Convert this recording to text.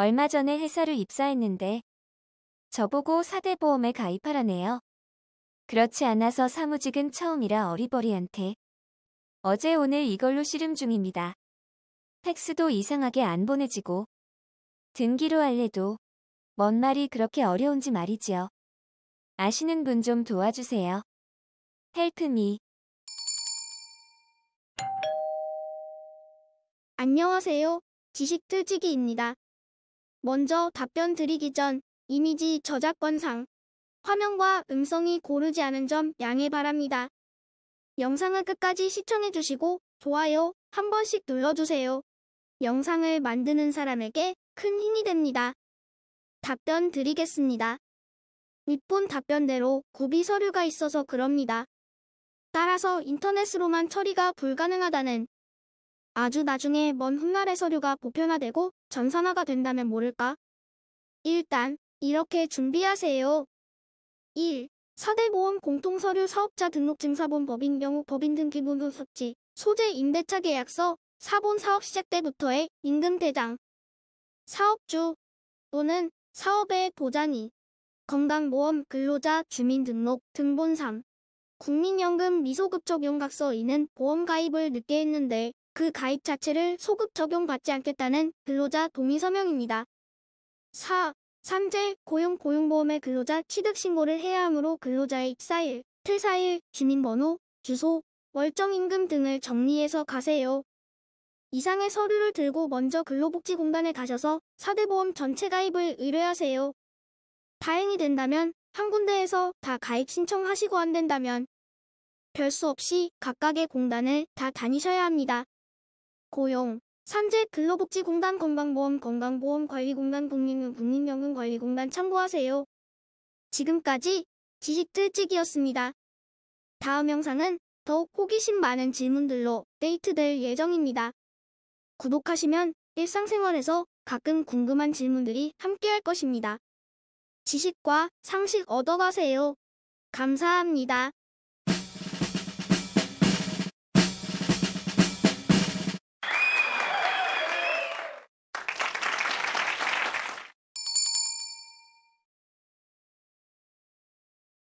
얼마 전에 회사를 입사했는데 저보고 4대 보험에 가입하라네요. 그렇지 않아서 사무직은 처음이라 어리버리한테 어제 오늘 이걸로 씨름 중입니다. 팩스도 이상하게 안 보내지고 등기로 할래도 뭔 말이 그렇게 어려운지 말이지요. 아시는 분 좀 도와주세요. 헬프미 안녕하세요. 지식뜨지기입니다. 먼저 답변 드리기 전 이미지 저작권상 화면과 음성이 고르지 않은 점 양해 바랍니다. 영상을 끝까지 시청해주시고 좋아요 한 번씩 눌러주세요. 영상을 만드는 사람에게 큰 힘이 됩니다. 답변 드리겠습니다. 윗본 답변대로 구비 서류가 있어서 그럽니다. 따라서 인터넷으로만 처리가 불가능하다는 아주 나중에 먼훗날의 서류가 보편화되고 전산화가 된다면 모를까? 일단 이렇게 준비하세요. 1. 사대보험 공통서류 사업자 등록증사본 법인 명목 법인 등기 노노석지 소재 임대차 계약서 사본 사업 시작 때부터의 임금 대장 사업주 또는 사업의 보장이 건강보험 근로자 주민등록 등본 3 국민연금 미소급 적용각서 이는 보험 가입을 늦게 했는데 그 가입 자체를 소급 적용받지 않겠다는 근로자 동의 서명입니다. 4. 3재 고용 고용보험의 근로자 취득 신고를 해야 하므로 근로자의 입사일, 퇴사일, 주민번호, 주소, 월정임금 등을 정리해서 가세요. 이상의 서류를 들고 먼저 근로복지공단에 가셔서 사대보험 전체 가입을 의뢰하세요. 다행이 된다면 한 군데에서 다 가입 신청하시고 안 된다면 별수 없이 각각의 공단을 다 다니셔야 합니다. 고용 산재 근로복지공단 건강보험 건강보험관리공단 국민은 국민연금관리공단 참고하세요. 지금까지 지식들찍이었습니다. 다음 영상은 더욱 호기심 많은 질문들로 데이트될 예정입니다. 구독하시면 일상생활에서 가끔 궁금한 질문들이 함께할 것입니다. 지식과 상식 얻어가세요. 감사합니다.